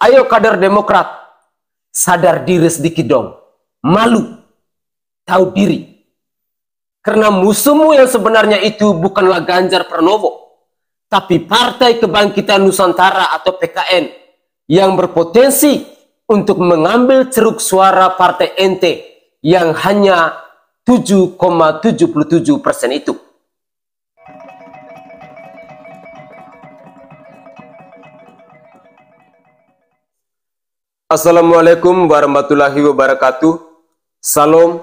Ayo kader Demokrat, sadar diri sedikit dong. Malu, tahu diri. Karena musuhmu yang sebenarnya itu bukanlah Ganjar Pranowo, tapi Partai Kebangkitan Nusantara atau PKN yang berpotensi untuk mengambil ceruk suara partai NT yang hanya 7,77 persen itu. Assalamualaikum warahmatullahi wabarakatuh. Salam,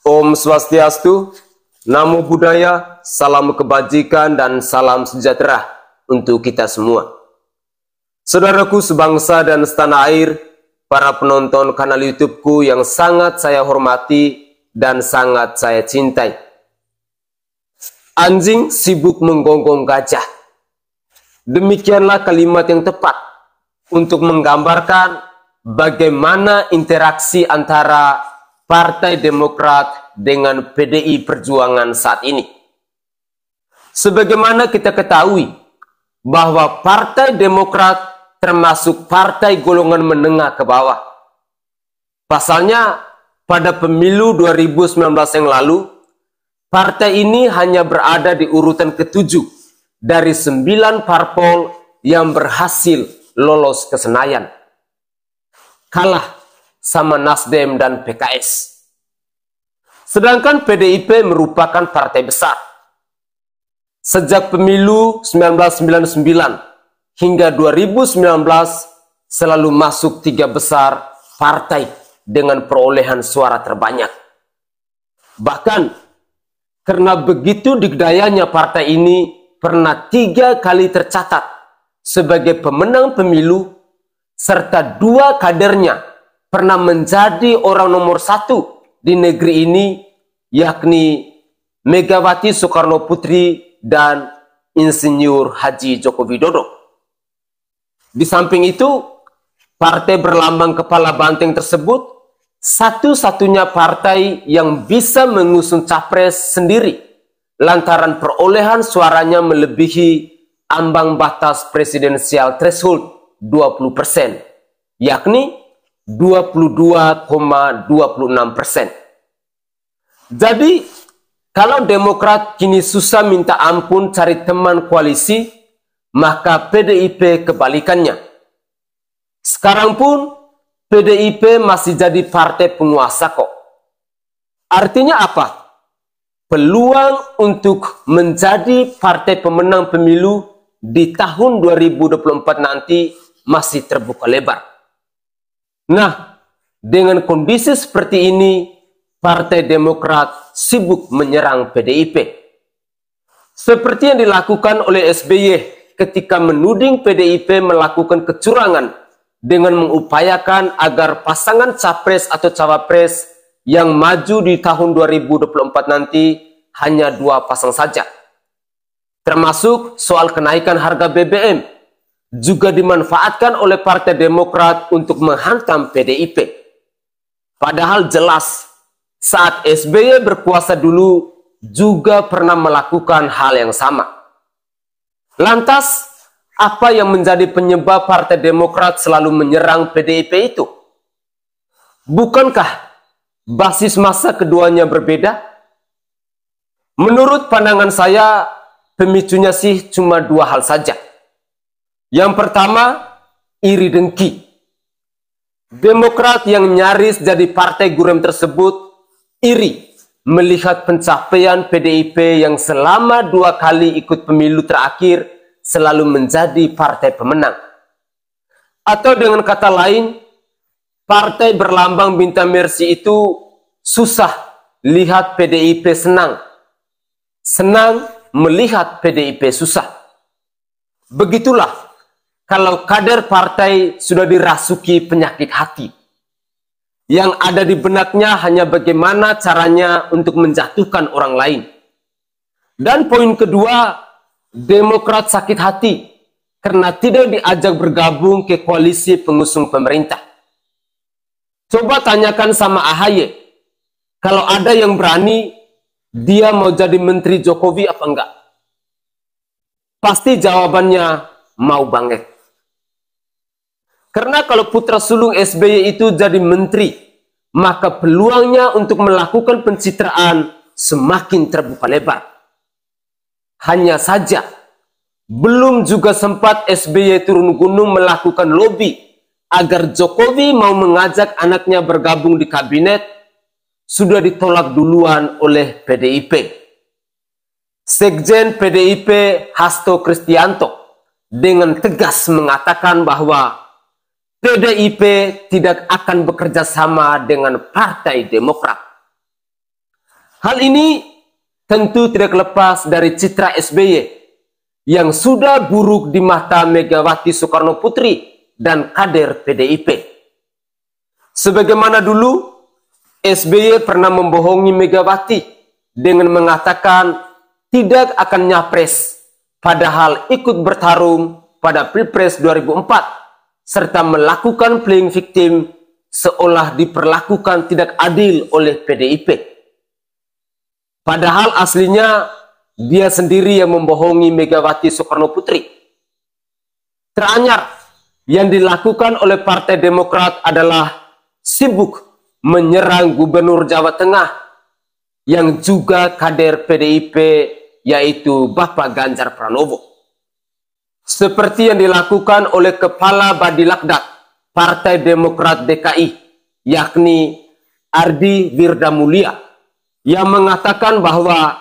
Om Swastiastu, Namo Buddhaya, salam kebajikan dan salam sejahtera untuk kita semua. Saudaraku sebangsa dan setanah air, para penonton kanal YouTubeku yang sangat saya hormati dan sangat saya cintai. Anjing sibuk menggonggong gajah. Demikianlah kalimat yang tepat untuk menggambarkan bagaimana interaksi antara Partai Demokrat dengan PDI Perjuangan saat ini. Sebagaimana kita ketahui bahwa Partai Demokrat termasuk partai golongan menengah ke bawah. Pasalnya pada pemilu 2019 yang lalu, partai ini hanya berada di urutan ketujuh dari sembilan parpol yang berhasil lolos ke Senayan kalah sama Nasdem dan PKS. Sedangkan PDIP merupakan partai besar. Sejak pemilu 1999 hingga 2019 selalu masuk tiga besar partai dengan perolehan suara terbanyak. Bahkan karena begitu digdayanya partai ini pernah tiga kali tercatat sebagai pemenang pemilu serta dua kadernya pernah menjadi orang nomor satu di negeri ini, yakni Megawati Soekarno Putri dan Insinyur Haji Joko Widodo. Di samping itu, partai berlambang kepala banteng tersebut satu-satunya partai yang bisa mengusung capres sendiri lantaran perolehan suaranya melebihi ambang batas presidensial threshold 20 yakni 22,26 Jadi, kalau Demokrat kini susah minta ampun cari teman koalisi, maka PDIP kebalikannya. Sekarang pun PDIP masih jadi partai penguasa kok. Artinya apa? Peluang untuk menjadi partai pemenang pemilu di tahun 2024 nanti masih terbuka lebar. Nah, dengan kondisi seperti ini, Partai Demokrat sibuk menyerang PDIP. Seperti yang dilakukan oleh SBY ketika menuding PDIP melakukan kecurangan dengan mengupayakan agar pasangan capres atau cawapres yang maju di tahun 2024 nanti hanya dua pasang saja. Termasuk soal kenaikan harga BBM juga dimanfaatkan oleh Partai Demokrat untuk menghantam PDIP. Padahal jelas saat SBY berkuasa dulu juga pernah melakukan hal yang sama. Lantas, apa yang menjadi penyebab Partai Demokrat selalu menyerang PDIP itu? Bukankah basis masa keduanya berbeda? Menurut pandangan saya, pemicunya sih cuma dua hal saja. Yang pertama, iri dengki. Demokrat yang nyaris jadi partai gurem tersebut iri melihat pencapaian PDIP yang selama dua kali ikut pemilu terakhir selalu menjadi partai pemenang. Atau dengan kata lain, partai berlambang bintang mersi itu susah lihat PDIP senang. Senang melihat PDIP susah. Begitulah kalau kader partai sudah dirasuki penyakit hati. Yang ada di benaknya hanya bagaimana caranya untuk menjatuhkan orang lain. Dan poin kedua, Demokrat sakit hati karena tidak diajak bergabung ke koalisi pengusung pemerintah. Coba tanyakan sama AHY, kalau ada yang berani, dia mau jadi menteri Jokowi apa enggak? Pasti jawabannya mau banget. Karena kalau putra sulung SBY itu jadi menteri, maka peluangnya untuk melakukan pencitraan semakin terbuka lebar. Hanya saja, belum juga sempat SBY turun gunung melakukan lobby agar Jokowi mau mengajak anaknya bergabung di kabinet, sudah ditolak duluan oleh PDIP. Sekjen PDIP Hasto Kristianto dengan tegas mengatakan bahwa PDIP tidak akan bekerja sama dengan Partai Demokrat. Hal ini tentu tidak lepas dari citra SBY yang sudah buruk di mata Megawati Soekarno Putri dan kader PDIP. Sebagaimana dulu, SBY pernah membohongi Megawati dengan mengatakan tidak akan nyapres, padahal ikut bertarung pada Pilpres 2004 serta melakukan playing victim seolah diperlakukan tidak adil oleh PDIP. Padahal aslinya dia sendiri yang membohongi Megawati Soekarno Putri. Teranyar yang dilakukan oleh Partai Demokrat adalah sibuk menyerang Gubernur Jawa Tengah yang juga kader PDIP yaitu Bapak Ganjar Pranowo seperti yang dilakukan oleh Kepala Badilakdat Partai Demokrat DKI, yakni Ardi Wirdamulia, yang mengatakan bahwa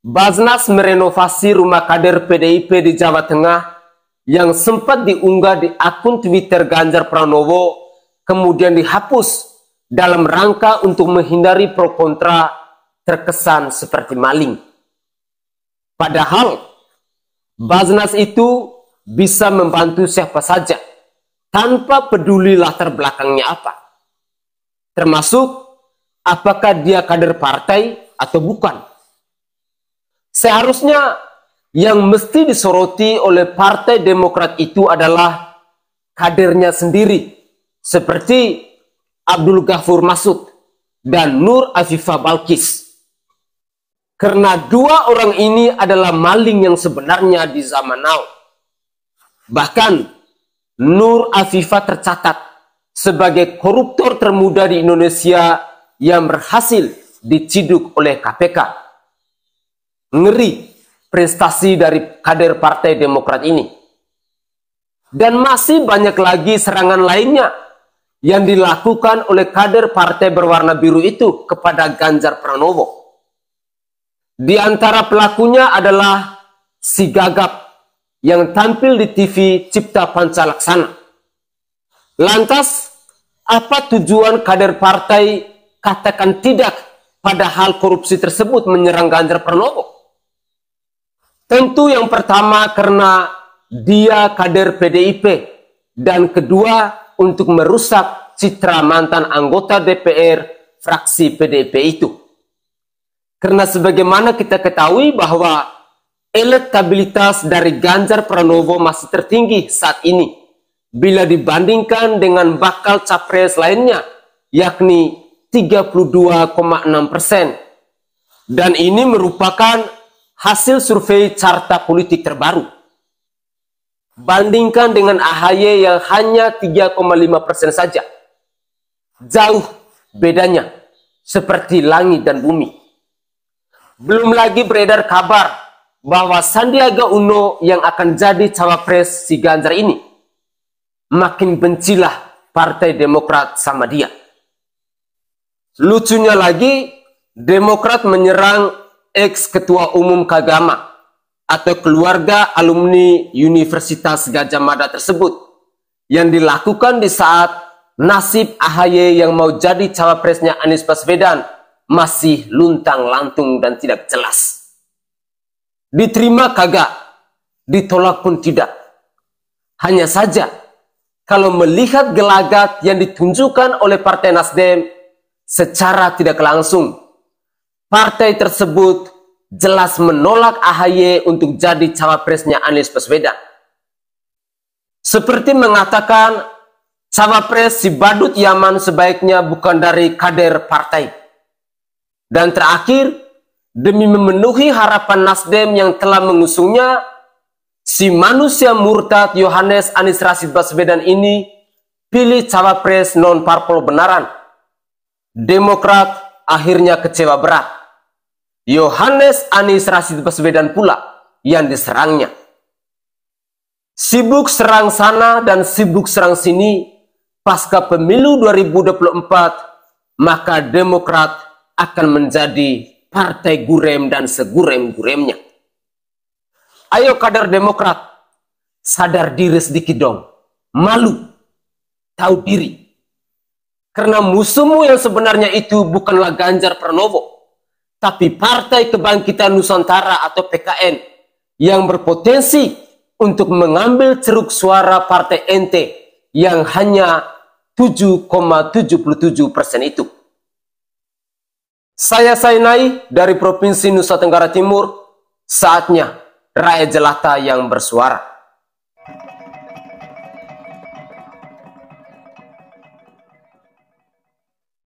Baznas merenovasi rumah kader PDIP di Jawa Tengah yang sempat diunggah di akun Twitter Ganjar Pranowo kemudian dihapus dalam rangka untuk menghindari pro kontra terkesan seperti maling. Padahal Hmm. Baznas itu bisa membantu siapa saja tanpa peduli latar belakangnya apa. Termasuk apakah dia kader partai atau bukan. Seharusnya yang mesti disoroti oleh Partai Demokrat itu adalah kadernya sendiri. Seperti Abdul Ghafur Masud dan Nur Afifah Balkis. Karena dua orang ini adalah maling yang sebenarnya di zaman now. Bahkan Nur Afifah tercatat sebagai koruptor termuda di Indonesia yang berhasil diciduk oleh KPK. Ngeri prestasi dari kader Partai Demokrat ini. Dan masih banyak lagi serangan lainnya yang dilakukan oleh kader partai berwarna biru itu kepada Ganjar Pranowo di antara pelakunya adalah si gagap yang tampil di TV Cipta Pancalaksana. Lantas, apa tujuan kader partai katakan tidak pada hal korupsi tersebut menyerang Ganjar Pranowo? Tentu yang pertama karena dia kader PDIP dan kedua untuk merusak citra mantan anggota DPR fraksi PDIP itu. Karena sebagaimana kita ketahui bahwa elektabilitas dari Ganjar Pranowo masih tertinggi saat ini bila dibandingkan dengan bakal capres lainnya yakni 32,6 persen. Dan ini merupakan hasil survei carta politik terbaru. Bandingkan dengan AHY yang hanya 3,5 persen saja. Jauh bedanya, seperti langit dan bumi. Belum lagi beredar kabar bahwa Sandiaga Uno yang akan jadi cawapres si Ganjar ini. Makin bencilah Partai Demokrat sama dia. Lucunya lagi, Demokrat menyerang ex-ketua umum Kagama atau keluarga alumni Universitas Gajah Mada tersebut yang dilakukan di saat nasib AHY yang mau jadi cawapresnya Anies Baswedan masih luntang lantung dan tidak jelas. Diterima kagak, ditolak pun tidak. Hanya saja, kalau melihat gelagat yang ditunjukkan oleh Partai Nasdem secara tidak langsung, partai tersebut jelas menolak AHY untuk jadi cawapresnya Anies Baswedan. Seperti mengatakan, cawapres si Badut Yaman sebaiknya bukan dari kader partai dan terakhir, demi memenuhi harapan Nasdem yang telah mengusungnya, si manusia murtad Yohanes Anis Rasid Baswedan ini pilih cawapres non-parpol benaran. Demokrat akhirnya kecewa berat. Yohanes Anis Rasid Baswedan pula yang diserangnya. Sibuk serang sana dan sibuk serang sini, pasca pemilu 2024, maka Demokrat akan menjadi partai gurem dan segurem-guremnya. Ayo kader Demokrat, sadar diri sedikit dong. Malu, tahu diri. Karena musuhmu yang sebenarnya itu bukanlah Ganjar Pranowo, tapi Partai Kebangkitan Nusantara atau PKN yang berpotensi untuk mengambil ceruk suara partai NT yang hanya 7,77 persen itu. Saya Sainai dari Provinsi Nusa Tenggara Timur, saatnya rakyat jelata yang bersuara.